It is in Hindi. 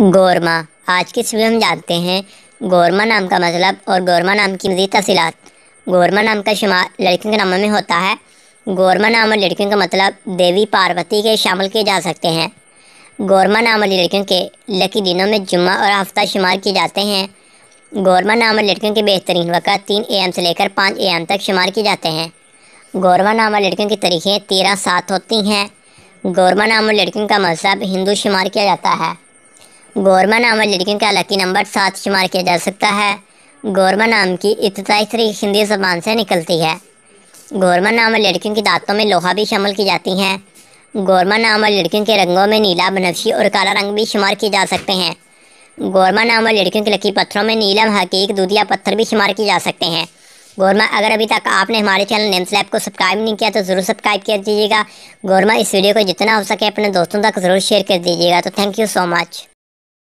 गोरमा आज के सुबह हम जानते हैं गोरमा नाम का मतलब और गोरमा नाम की मजीद तफसीत गोरमा नाम का शुमार लड़कियों के नामों में होता है गोरमा नाम और लड़कियों का मतलब देवी पार्वती के शामिल किए जा सकते हैं गोरमा नाम और लड़कियों के लकी दिनों में जुम्मा और हफ्ता शुमार किए जाते हैं गोरमा नाम और लड़कियों के बेहतरीन वक़्त तीन ए एम से लेकर पाँच ए एम तक शुमार किए जाते हैं गोरमा नाम और लड़कियों की तारीखें तेरह सात होती हैं गोरमा नाम और लड़कियों का मजहब हिंदू शुमार किया जाता है गोरमा नाम वाली लड़कियों का लकी नंबर सात शुमार किया जा सकता है गोरमा नाम की इब्तदाई तरीक हिंदी जबान से निकलती है गोरमा नाम वाली लड़कियों की दांतों में लोहा भी शामिल की जाती हैं गोरमा नाम वाली लड़कियों के रंगों में नीला बनफी और काला रंग भी शुमार किए जा सकते हैं गोरमा नाम वाली लड़कियों के लकी पत्थरों में नीलम हकीक दूधिया पत्थर भी शुमार किए जा सकते हैं गोरमा अगर अभी तक आपने हमारे चैनल नेम्स लैब को सब्सक्राइब नहीं किया तो ज़रूर सब्सक्राइब कर दीजिएगा गोरमा इस वीडियो को जितना हो सके अपने दोस्तों तक ज़रूर शेयर कर दीजिएगा तो थैंक यू सो मच